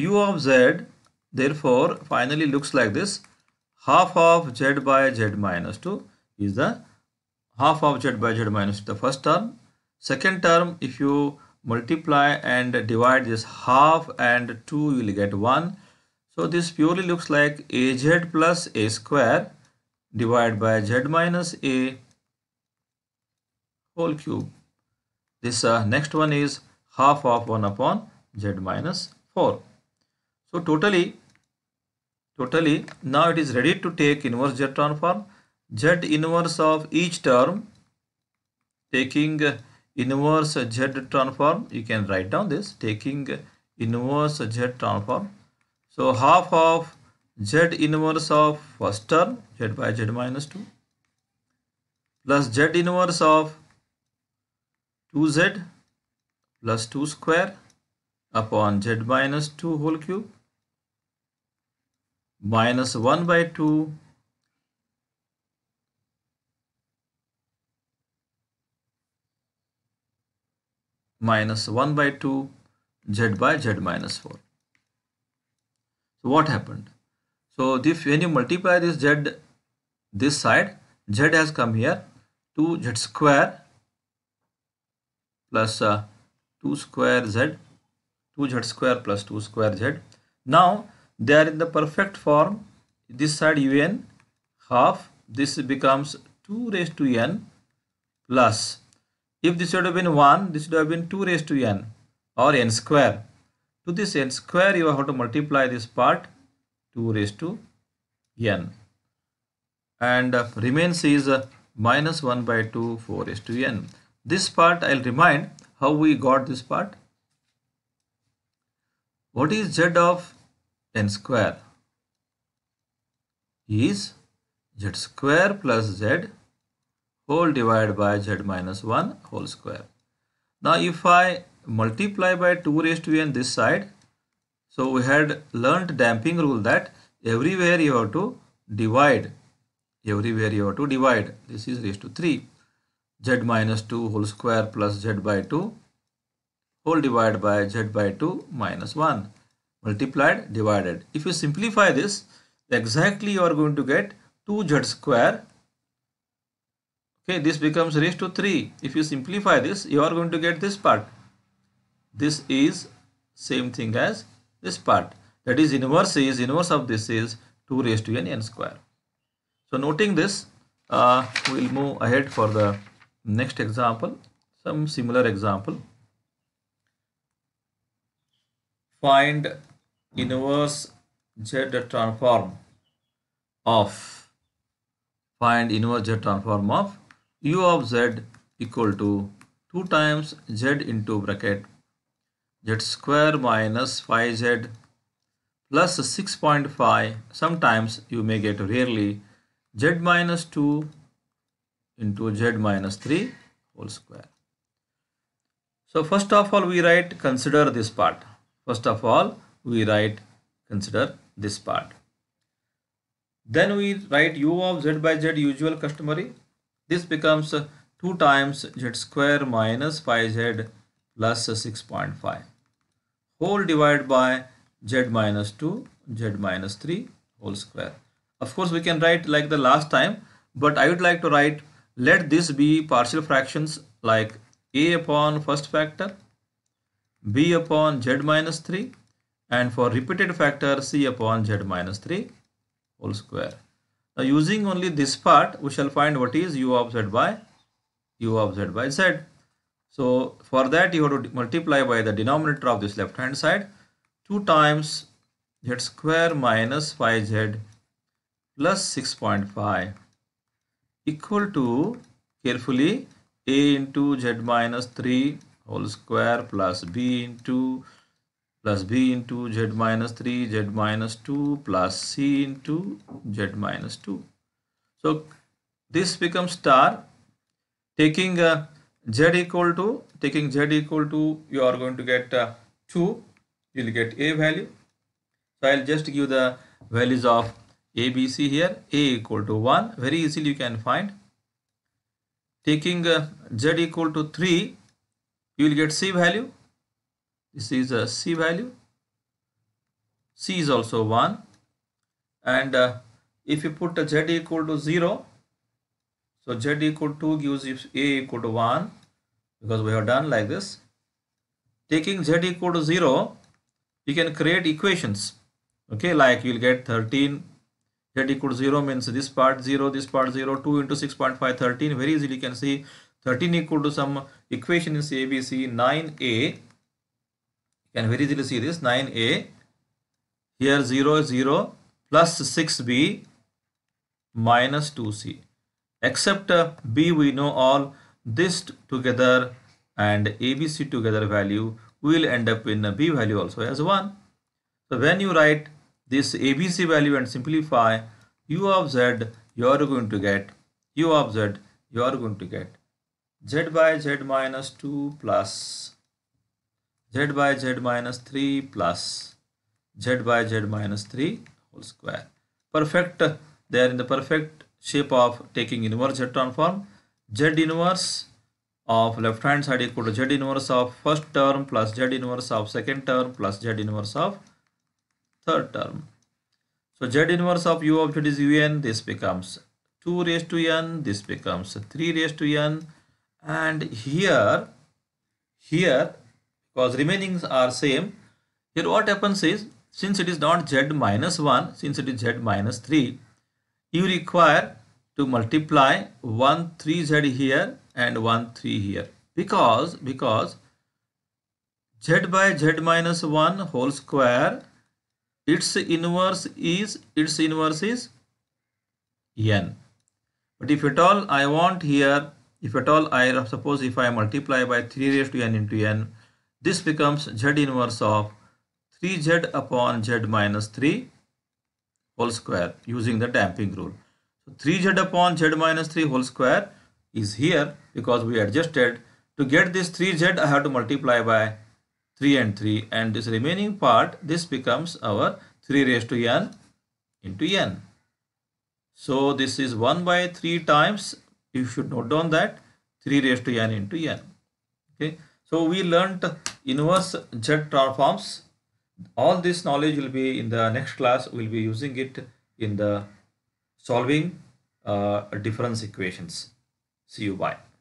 u of z therefore finally looks like this half of z by z minus 2 is the half of z by z minus the first term second term if you multiply and divide this half and 2 you will get 1 so this purely looks like az plus a square divided by z minus a whole cube this uh, next one is half of 1 upon z minus 4 so totally totally now it is ready to take inverse z transform z inverse of each term taking uh, inverse z transform you can write down this taking inverse z transform so half of z inverse of first term z by z minus 2 plus z inverse of 2z plus 2 square upon z minus 2 whole cube minus 1 by 2 minus 1 by 2 z by z minus 4. So what happened? So if when you multiply this z this side z has come here 2 z square plus, uh, 2 square z 2 z square plus 2 square z. Now they are in the perfect form this side un half this becomes 2 raised to n plus if this would have been 1, this would have been 2 raised to n or n square. To this n square, you have to multiply this part 2 raised to n. And uh, remains is uh, minus 1 by 2 4 raised to n. This part, I'll remind how we got this part. What is z of n square? Is z square plus z whole divided by z minus 1 whole square. Now if I multiply by 2 raised to n this side, so we had learnt damping rule that everywhere you have to divide, everywhere you have to divide, this is raised to 3, z minus 2 whole square plus z by 2 whole divided by z by 2 minus 1 multiplied divided. If you simplify this, exactly you are going to get 2z square okay this becomes raised to 3 if you simplify this you are going to get this part this is same thing as this part that is inverse is inverse of this is 2 raised to n n square so noting this uh, we'll move ahead for the next example some similar example find inverse z transform of find inverse z transform of u of z equal to 2 times z into bracket z square minus 5z plus 6.5 sometimes you may get rarely z minus 2 into z minus 3 whole square. So first of all we write consider this part. First of all we write consider this part. Then we write u of z by z usual customary this becomes 2 times z square minus 5z plus 6.5 whole divided by z minus 2 z minus 3 whole square. Of course, we can write like the last time, but I would like to write let this be partial fractions like a upon first factor, b upon z minus 3 and for repeated factor c upon z minus 3 whole square. Now using only this part, we shall find what is u of z by u of z by z. So for that you have to multiply by the denominator of this left hand side 2 times z square minus 5z plus 6.5 equal to carefully a into z minus 3 whole square plus b into plus b into z minus 3 z minus 2 plus c into z minus 2 so this becomes star taking uh, z equal to taking z equal to you are going to get uh, 2 you will get a value so i'll just give the values of a b c here a equal to 1 very easily you can find taking uh, z equal to 3 you will get c value this is a C value. C is also 1. And uh, if you put a Z equal to 0, so Z equal to 2 gives A equal to 1 because we have done like this. Taking Z equal to 0, you can create equations. Okay, like you'll get 13 z equal to 0 means this part 0 this part 0 2 into 6.5 13 very easily you can see 13 equal to some equation is abc 9a can very easily see this 9a here 0 is 0 plus 6b minus 2c except uh, b we know all this together and abc together value will end up in b value also as 1 so when you write this abc value and simplify u of z you are going to get u of z you are going to get z by z minus 2 plus z by z minus 3 plus z by z minus 3 whole square. Perfect, they are in the perfect shape of taking inverse z transform. z inverse of left hand side equal to z inverse of first term plus z inverse of second term plus z inverse of third term. So z inverse of u of z is un, this becomes 2 raised to n, this becomes 3 raised to n and here, here because remaining are same here what happens is since it is not z minus 1 since it is z minus 3 you require to multiply 1 3z here and 1 3 here because because z by z minus 1 whole square its inverse is its inverse is n but if at all i want here if at all i suppose if i multiply by 3 raised to n into n this becomes z inverse of 3z upon z minus 3 whole square using the damping rule. So 3z upon z minus 3 whole square is here because we adjusted. To get this 3z I have to multiply by 3 and 3 and this remaining part this becomes our 3 raised to n into n. So this is 1 by 3 times you should note down that 3 raised to n into n. Okay. So we learnt inverse Z transforms. All this knowledge will be in the next class. We'll be using it in the solving uh, difference equations. See you. Bye.